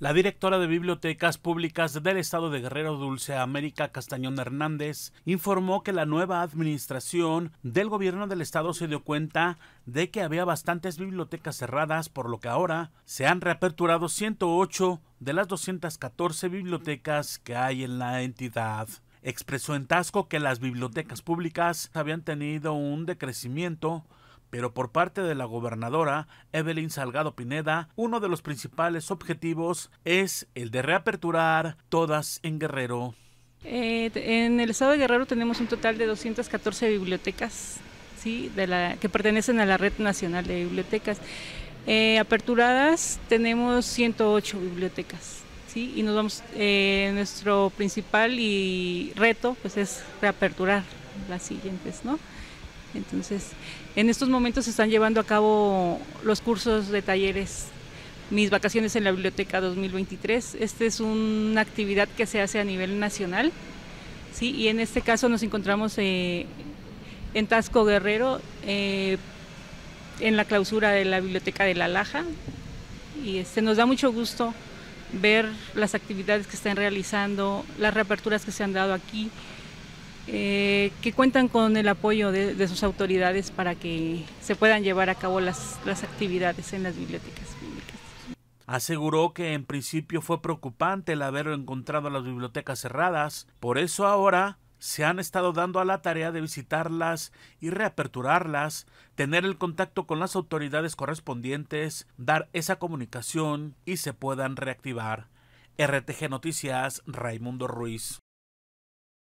La directora de Bibliotecas Públicas del Estado de Guerrero Dulce América Castañón Hernández informó que la nueva administración del gobierno del Estado se dio cuenta de que había bastantes bibliotecas cerradas, por lo que ahora se han reaperturado 108 de las 214 bibliotecas que hay en la entidad. Expresó en Tasco que las bibliotecas públicas habían tenido un decrecimiento pero por parte de la gobernadora Evelyn Salgado Pineda, uno de los principales objetivos es el de reaperturar todas en Guerrero. Eh, en el estado de Guerrero tenemos un total de 214 bibliotecas ¿sí? de la, que pertenecen a la Red Nacional de Bibliotecas. Eh, aperturadas tenemos 108 bibliotecas. ¿sí? Y nos vamos, eh, nuestro principal y reto pues, es reaperturar las siguientes. ¿no? Entonces, en estos momentos se están llevando a cabo los cursos de talleres mis vacaciones en la biblioteca 2023. Esta es una actividad que se hace a nivel nacional, ¿sí? y en este caso nos encontramos eh, en Tasco Guerrero, eh, en la clausura de la biblioteca de La Laja, y este, nos da mucho gusto ver las actividades que están realizando, las reaperturas que se han dado aquí, eh, que cuentan con el apoyo de, sus autoridades para que se puedan llevar a cabo las, las actividades en las bibliotecas públicas. Aseguró que en principio fue preocupante el haber encontrado las bibliotecas cerradas, por eso ahora se han estado dando a la tarea de visitarlas y reaperturarlas, tener el contacto con las autoridades correspondientes, dar esa comunicación y se puedan reactivar. RTG Noticias, Raimundo Ruiz.